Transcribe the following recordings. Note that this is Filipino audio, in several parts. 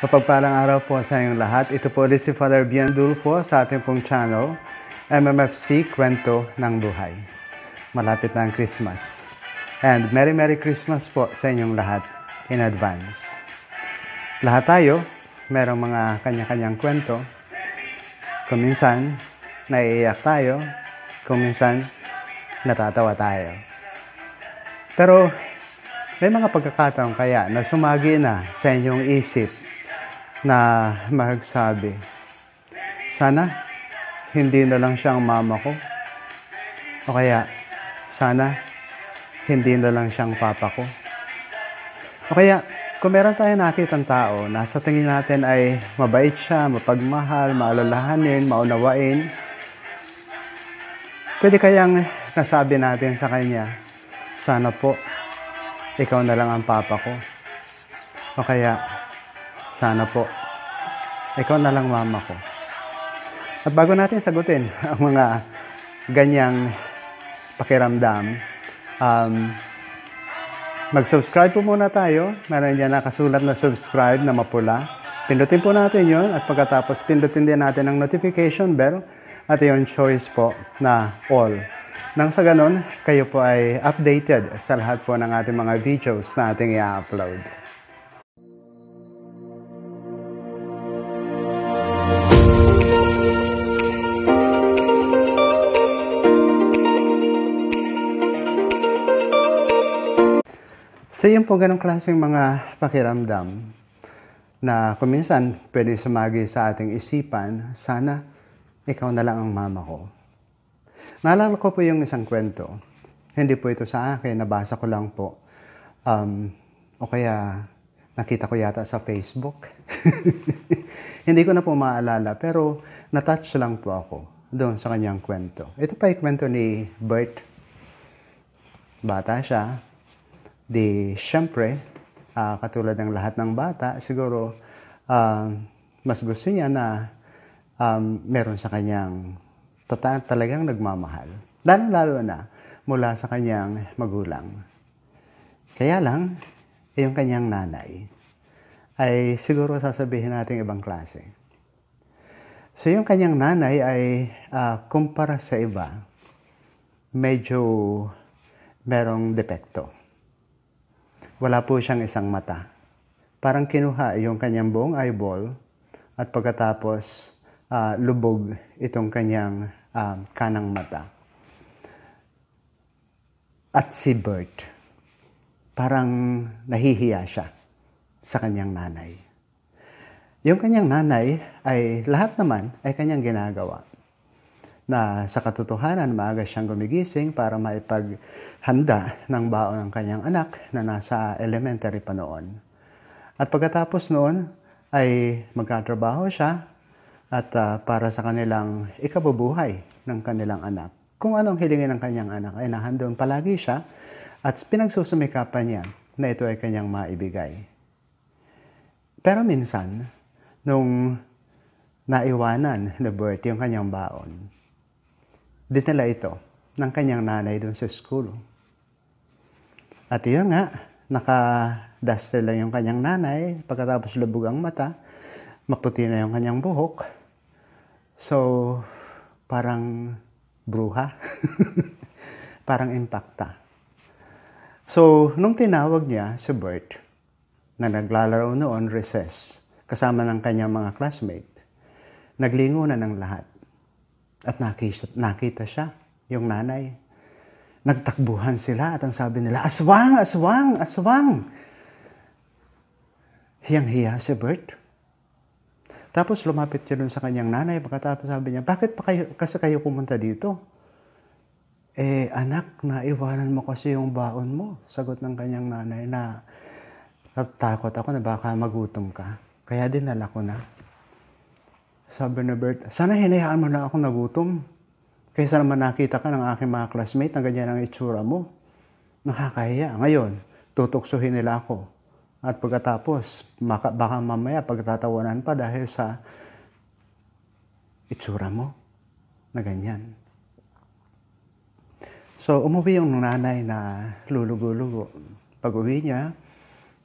Mapagpalang araw po sa inyong lahat. Ito po ulit si Father Bian Dulfo sa ating pong channel, MMFC Kwento ng Buhay. Malapit na ang Christmas. And Merry Merry Christmas po sa inyong lahat in advance. Lahat tayo, merong mga kanya-kanyang kwento. Kuminsan, naiiyak tayo. Kuminsan, natatawa tayo. Pero may mga pagkakataon kaya na sumagi na sa inyong isip na magsabi, sana hindi na lang siyang mama ko. O kaya, sana hindi na lang siyang papa ko. O kaya, kung meron tayo nakitang tao na sa tingin natin ay mabait siya, mapagmahal, maalalahanin, maunawain, pwede kayang nasabi natin sa kanya, sana po, ikaw na lang ang papa ko. O kaya, sana po. Ikaw na lang mama ko. At bago natin sagutin ang mga ganyang pakiramdam, um, mag-subscribe po muna tayo. Meron dyan nakasulat na subscribe na mapula. Pindutin po natin yon at pagkatapos pindutin din natin ang notification bell at yung choice po na all. Nang sa ganun, kayo po ay updated sa lahat po ng ating mga videos na ating i-upload. So yun po ganong klaseng mga pakiramdam na kuminsan pwede sumagi sa ating isipan, sana ikaw na lang ang mama ko. Naalala ko po yung isang kwento. Hindi po ito sa akin, nabasa ko lang po. Um, o kaya nakita ko yata sa Facebook. Hindi ko na po maalala, pero natouch lang po ako doon sa kanyang kwento. Ito pa yung kwento ni Bert. Bata siya, Di, syempre, uh, katulad ng lahat ng bata, siguro uh, mas gusto niya na um, meron sa kanyang tata- talagang nagmamahal. Lalo-lalo na mula sa kanyang magulang. Kaya lang, yung kanyang nanay ay siguro sasabihin natin ibang klase. So yung kanyang nanay ay uh, kumpara sa iba, medyo merong depekto wala po siyang isang mata. Parang kinuha yung kanyang buong eyeball at pagkatapos uh, lubog itong kanyang uh, kanang mata. At si Bert, parang nahihiya siya sa kanyang nanay. Yung kanyang nanay ay lahat naman ay kanyang ginagawa na sa katotohanan maaga siyang gumigising para maipaghanda ng baon ng kanyang anak na nasa elementary pa noon. At pagkatapos noon ay magkatrabaho siya at uh, para sa kanilang ikabubuhay ng kanilang anak. Kung anong hilingin ng kanyang anak ay nahandon palagi siya at pinagsusumikapan niya na ito ay kanyang maibigay. Pero minsan, nung naiwanan na Bert yung kanyang baon, dinala ito ng kanyang nanay doon sa school. At yun nga, naka-duster lang yung kanyang nanay. Pagkatapos lubog ang mata, maputi na yung kanyang buhok. So, parang bruha. parang impacta. So, nung tinawag niya si Bert, na naglalaro noon recess, kasama ng kanyang mga classmate, naglingo na ng lahat. At nakita, siya, yung nanay. Nagtakbuhan sila at ang sabi nila, Aswang! Aswang! Aswang! Hiyang-hiya si Bert. Tapos lumapit siya dun sa kanyang nanay. Pagkatapos sabi niya, bakit pa kayo, kasi kayo pumunta dito? Eh, anak, naiwanan mo kasi yung baon mo. Sagot ng kanyang nanay na natatakot ako na baka magutom ka. Kaya dinala ko na. Sabi na Bert, sana hinayaan mo na ako nagutom. Kaysa naman nakita ka ng aking mga classmate na ganyan ang itsura mo. Nakakahiya. Ngayon, tutuksohin nila ako. At pagkatapos, maka, baka mamaya pagtatawanan pa dahil sa itsura mo na ganyan. So, umuwi yung nanay na lulugo-lugo. Pag uwi niya,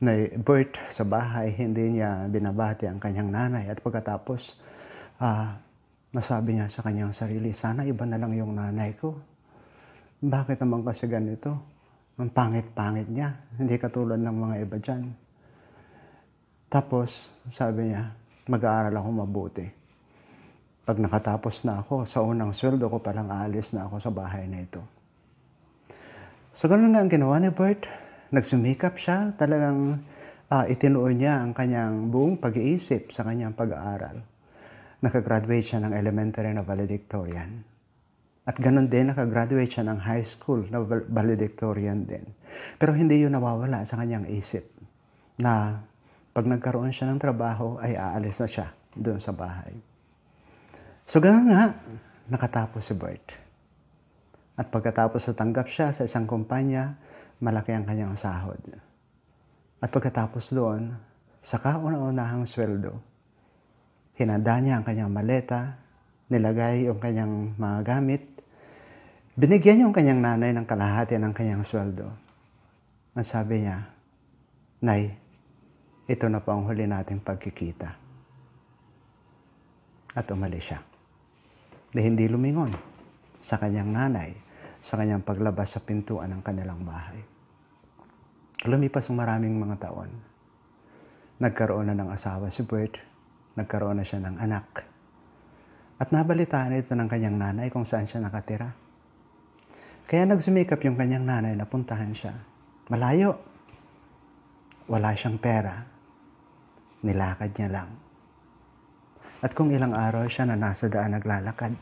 na Bert sa bahay, hindi niya binabati ang kanyang nanay. At pagkatapos, Ah, nasabi niya sa kanyang sarili, sana iba na lang yung nanay ko. Bakit naman kasi ganito? Ang pangit-pangit niya. Hindi katulad ng mga iba dyan. Tapos, sabi niya, mag-aaral ako mabuti. Pag nakatapos na ako, sa unang sweldo ko palang aalis na ako sa bahay na ito. So, ganun nga ang ginawa ni Bert. Nagsumikap siya. Talagang uh, ah, itinuon niya ang kanyang buong pag-iisip sa kanyang pag-aaral nakagraduate siya ng elementary na valedictorian. At ganun din, nakagraduate siya ng high school na valedictorian din. Pero hindi yun nawawala sa kanyang isip na pag nagkaroon siya ng trabaho ay aalis na siya doon sa bahay. So ganun nga, nakatapos si Bert. At pagkatapos natanggap siya sa isang kumpanya, malaki ang kanyang sahod. At pagkatapos doon, sa kauna-unahang sweldo, Hinanda niya ang kanyang maleta, nilagay yung kanyang mga gamit. Binigyan yung kanyang nanay ng kalahati ng kanyang sweldo. At sabi niya, Nay, ito na po ang huli nating pagkikita. At umalis siya. Na hindi lumingon sa kanyang nanay, sa kanyang paglabas sa pintuan ng kanilang bahay. Lumipas ang maraming mga taon. Nagkaroon na ng asawa si Bert nagkaroon na siya ng anak. At nabalitaan ito ng kanyang nanay kung saan siya nakatira. Kaya nagsumikap yung kanyang nanay na puntahan siya. Malayo. Wala siyang pera. Nilakad niya lang. At kung ilang araw siya na nasa daan naglalakad,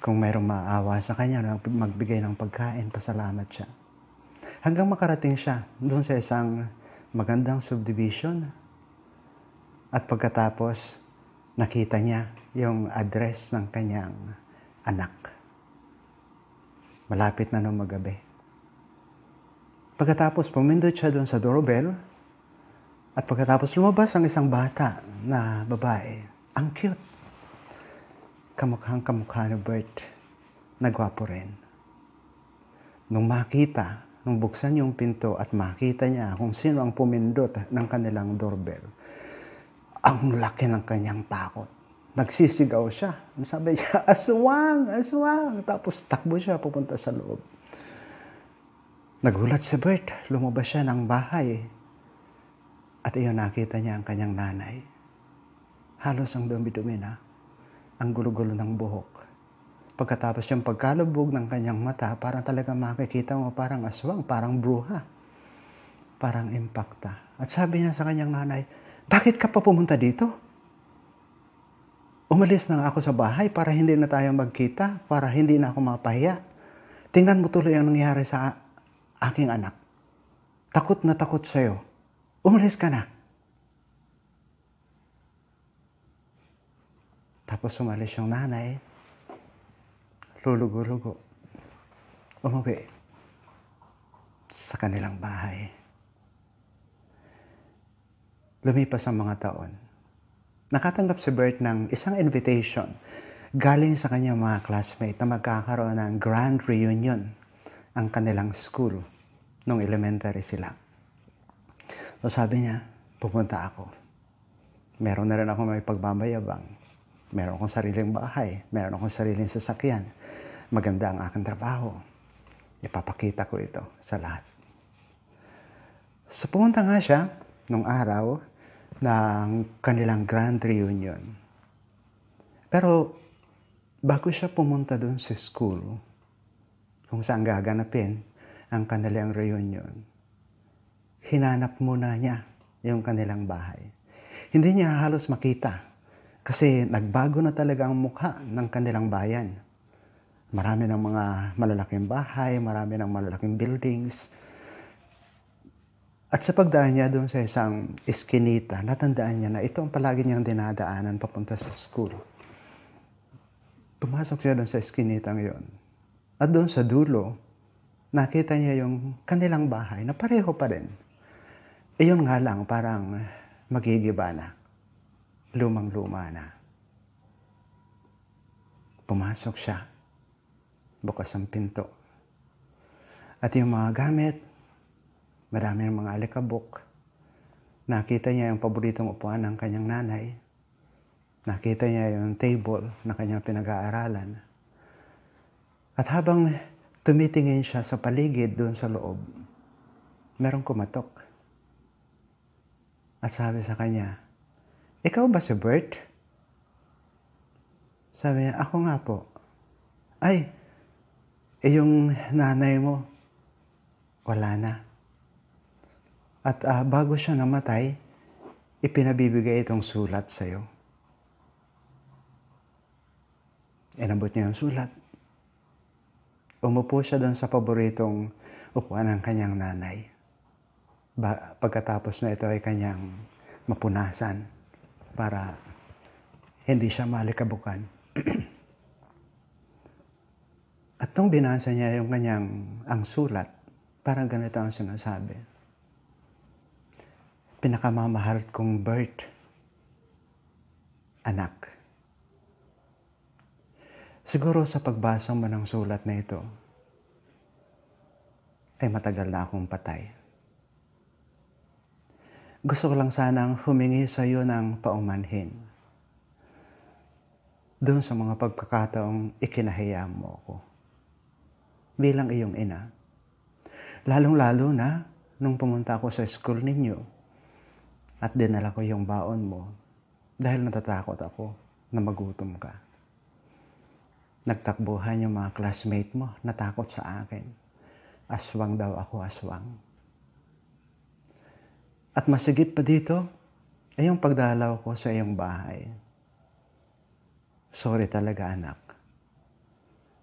kung mayroong maawa sa kanya na magbigay ng pagkain, pasalamat siya. Hanggang makarating siya doon sa isang magandang subdivision at pagkatapos, nakita niya yung address ng kanyang anak. Malapit na nung magabi. Pagkatapos, pumindot siya doon sa doorbell. At pagkatapos, lumabas ang isang bata na babae. Ang cute. Kamukhang kamukha ni Bert. Nagwapo rin. Nung makita, nung buksan yung pinto at makita niya kung sino ang pumindot ng kanilang doorbell, ang laki ng kanyang takot. Nagsisigaw siya. Sabi niya, aswang, aswang. Tapos takbo siya pupunta sa loob. Nagulat si Bert. Lumabas siya ng bahay. At iyon nakita niya ang kanyang nanay. Halos ang dumi-dumi na. Ang gulo-gulo ng buhok. Pagkatapos yung pagkalubog ng kanyang mata, parang talaga makikita mo parang aswang, parang bruha, parang impakta. At sabi niya sa kanyang nanay, bakit ka pa pumunta dito? Umalis na ako sa bahay para hindi na tayo magkita, para hindi na ako mapahiya. Tingnan mo tuloy ang nangyari sa aking anak. Takot na takot sa'yo. Umalis ka na. Tapos umalis yung nanay. Lulugo-lugo. Umuwi sa kanilang bahay. Lumipas ang mga taon. Nakatanggap si Bert ng isang invitation galing sa kanyang mga classmates na magkakaroon ng grand reunion ang kanilang school nung elementary sila. So sabi niya, pupunta ako. Meron na rin ako may pagbabayabang. Meron akong sariling bahay. Meron akong sariling sasakyan. Maganda ang aking trabaho. Ipapakita ko ito sa lahat. So pumunta nga siya nung araw ng kanilang grand reunion. Pero bago siya pumunta doon sa school, kung saan gaganapin ang kanilang reunion, hinanap muna niya yung kanilang bahay. Hindi niya halos makita kasi nagbago na talaga ang mukha ng kanilang bayan. Marami ng mga malalaking bahay, marami ng malalaking buildings, at sa pagdaan niya doon sa isang eskinita, natandaan niya na ito ang palagi niyang dinadaanan papunta sa school. Pumasok siya doon sa eskinitang yon. At doon sa dulo, nakita niya yung kanilang bahay na pareho pa rin. Iyon eh, nga lang, parang magigiba na. Lumang-luma na. Pumasok siya. Bukas ang pinto. At yung mga gamit, Marami ang mga alikabok. Nakita niya yung paboritong upuan ng kanyang nanay. Nakita niya yung table na kanyang pinag-aaralan. At habang tumitingin siya sa paligid doon sa loob, merong kumatok. At sabi sa kanya, Ikaw ba si Bert? Sabi niya, ako nga po. Ay, eh, yung nanay mo, wala na. At uh, bago siya namatay, ipinabibigay itong sulat sa iyo. Inabot niya yung sulat. Umupo siya doon sa paboritong upuan ng kanyang nanay. Ba- pagkatapos na ito ay kanyang mapunasan para hindi siya malikabukan. At nung binasa niya yung kanyang ang sulat, parang ganito ang sinasabi pinakamamahal kong Bert. anak. Siguro sa pagbasa mo ng sulat na ito, ay matagal na akong patay. Gusto ko lang sanang humingi sa iyo ng paumanhin. Doon sa mga pagkakataong ikinahiya mo ako bilang iyong ina. Lalong-lalo na nung pumunta ako sa school ninyo at dinala ko yung baon mo dahil natatakot ako na magutom ka. Nagtakbuhan yung mga classmate mo, natakot sa akin. Aswang daw ako, aswang. At masigit pa dito, ay yung pagdalaw ko sa iyong bahay. Sorry talaga anak.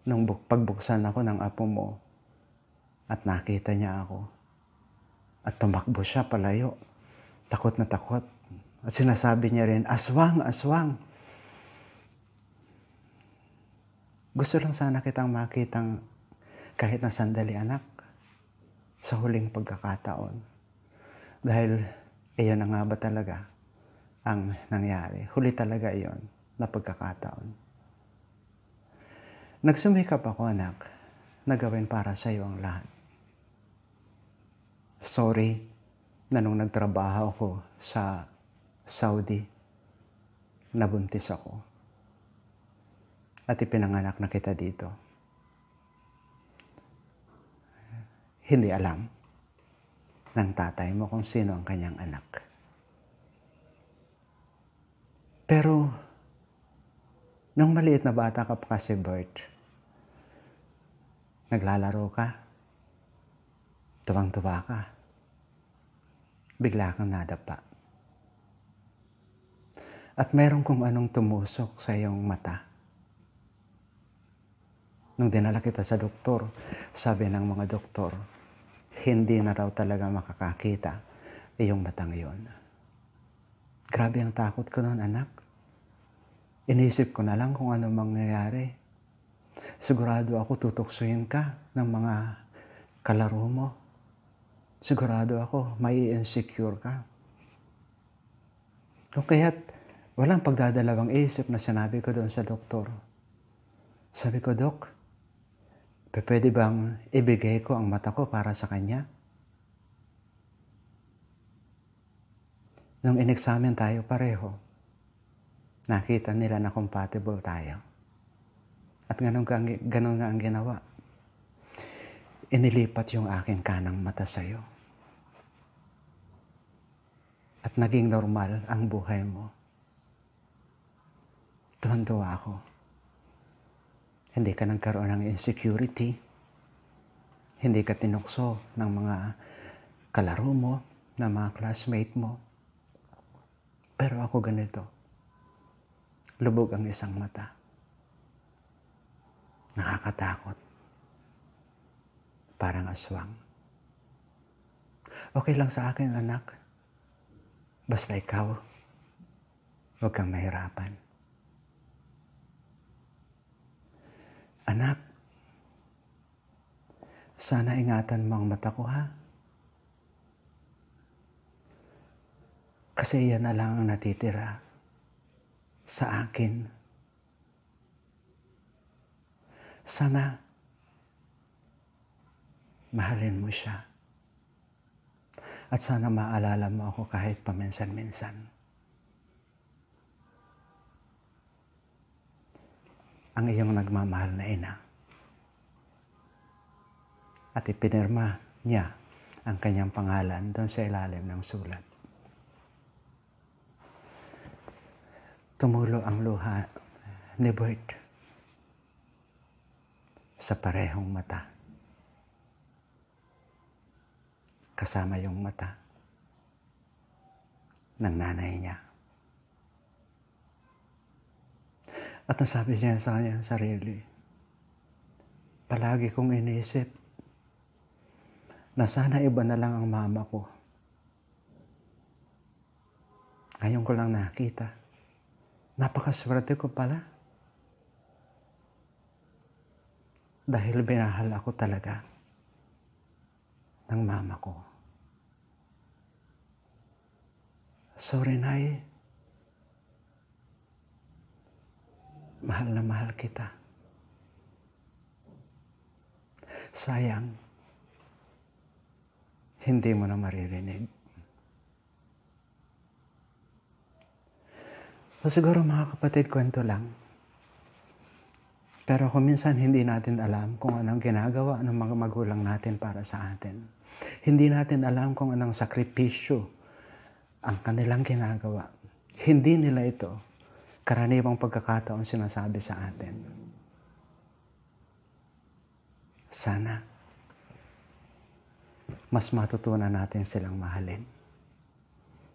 Nung pagbuksan ako ng apo mo at nakita niya ako, at tumakbo siya palayo Takot na takot. At sinasabi niya rin, aswang, aswang. Gusto lang sana kitang makitang kahit na sandali anak sa huling pagkakataon. Dahil iyon na nga ba talaga ang nangyari. Huli talaga iyon na pagkakataon. Nagsumikap ako anak na gawin para sa iyo ang lahat. Sorry na nung nagtrabaho ako sa Saudi, nabuntis ako. At ipinanganak na kita dito. Hindi alam ng tatay mo kung sino ang kanyang anak. Pero, nung maliit na bata ka pa kasi, Bert, naglalaro ka, tuwang-tuwa ka, bigla kang nadapa. At meron kung anong tumusok sa iyong mata. Nung dinala kita sa doktor, sabi ng mga doktor, hindi na raw talaga makakakita iyong mata iyon. Grabe ang takot ko noon, anak. Inisip ko na lang kung ano mangyayari. Sigurado ako tutuksuin ka ng mga kalaro mo sigurado ako, may insecure ka. O kaya't walang pagdadalawang isip na sinabi ko doon sa doktor. Sabi ko, Dok, pwede bang ibigay ko ang mata ko para sa kanya? Nung in-examine tayo pareho, nakita nila na compatible tayo. At ganun, ganun nga ang ginawa inilipat yung aking kanang mata sa iyo. At naging normal ang buhay mo. Tuwan-tuwa ako. Hindi ka nang karoon ng insecurity. Hindi ka tinukso ng mga kalaro mo, ng mga classmate mo. Pero ako ganito. Lubog ang isang mata. Nakakatakot parang aswang. Okay lang sa akin, anak. Basta ikaw, huwag kang mahirapan. Anak, sana ingatan mo ang mata ko, ha? Kasi yan na lang ang natitira sa akin. Sana mahalin mo siya. At sana maalala mo ako kahit paminsan-minsan. Ang iyong nagmamahal na ina. At ipinirma niya ang kanyang pangalan doon sa ilalim ng sulat. Tumulo ang luha ni Bert sa parehong mata. kasama yung mata ng nanay niya. At nasabi niya sa kanya sarili, palagi kong iniisip na sana iba na lang ang mama ko. Ngayon ko lang nakita. Napakaswerte ko pala. Dahil binahal ako talaga ng mama ko. So, Renay, mahal na mahal kita. Sayang, hindi mo na maririnig. So, siguro mga kapatid, kwento lang. Pero kung minsan hindi natin alam kung anong ginagawa ng mga magulang natin para sa atin. Hindi natin alam kung anong sakripisyo ang kanilang ginagawa. Hindi nila ito karaniwang pagkakataon sinasabi sa atin. Sana mas matutunan natin silang mahalin.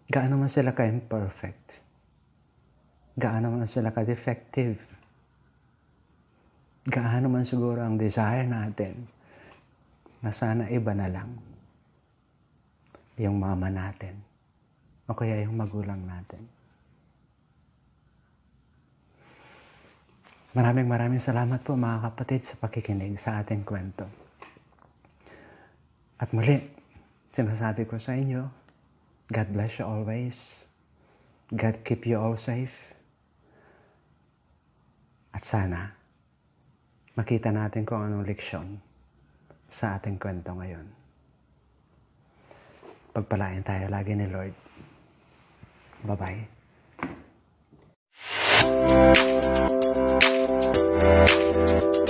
Gaano man sila ka-imperfect. Gaano man sila ka-defective. Gaano man siguro ang desire natin na sana iba na lang yung mama natin o kaya yung magulang natin. Maraming maraming salamat po mga kapatid sa pakikinig sa ating kwento. At muli, sinasabi ko sa inyo, God bless you always. God keep you all safe. At sana, makita natin kung anong leksyon sa ating kwento ngayon. Pagpalain tayo lagi ni Lord. Bye-bye. Thank you.